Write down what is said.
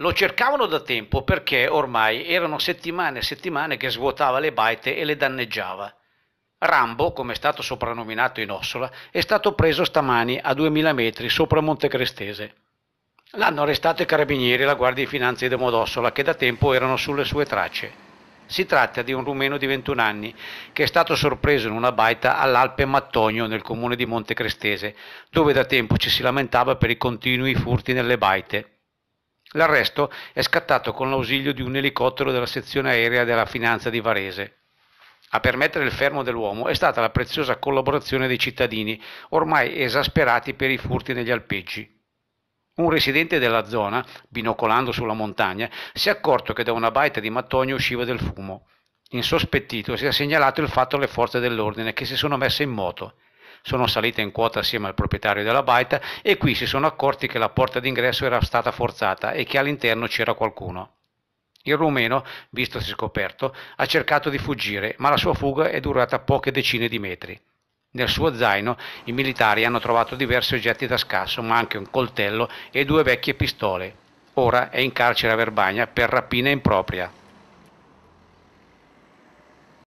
Lo cercavano da tempo perché ormai erano settimane e settimane che svuotava le baite e le danneggiava. Rambo, come è stato soprannominato in Ossola, è stato preso stamani a 2000 metri sopra Monte Crestese. L'hanno arrestato i carabinieri e la Guardia di Finanza di Domodossola che da tempo erano sulle sue tracce. Si tratta di un rumeno di 21 anni che è stato sorpreso in una baita all'Alpe Mattogno nel comune di Monte Crestese, dove da tempo ci si lamentava per i continui furti nelle baite. L'arresto è scattato con l'ausilio di un elicottero della sezione aerea della Finanza di Varese. A permettere il fermo dell'uomo è stata la preziosa collaborazione dei cittadini, ormai esasperati per i furti negli alpeggi. Un residente della zona, binocolando sulla montagna, si è accorto che da una baita di mattoni usciva del fumo. Insospettito si è segnalato il fatto alle forze dell'ordine che si sono messe in moto sono salite in quota assieme al proprietario della baita e qui si sono accorti che la porta d'ingresso era stata forzata e che all'interno c'era qualcuno. Il rumeno, vistosi scoperto, ha cercato di fuggire, ma la sua fuga è durata poche decine di metri. Nel suo zaino i militari hanno trovato diversi oggetti da scasso, ma anche un coltello e due vecchie pistole. Ora è in carcere a Verbagna per rapina impropria.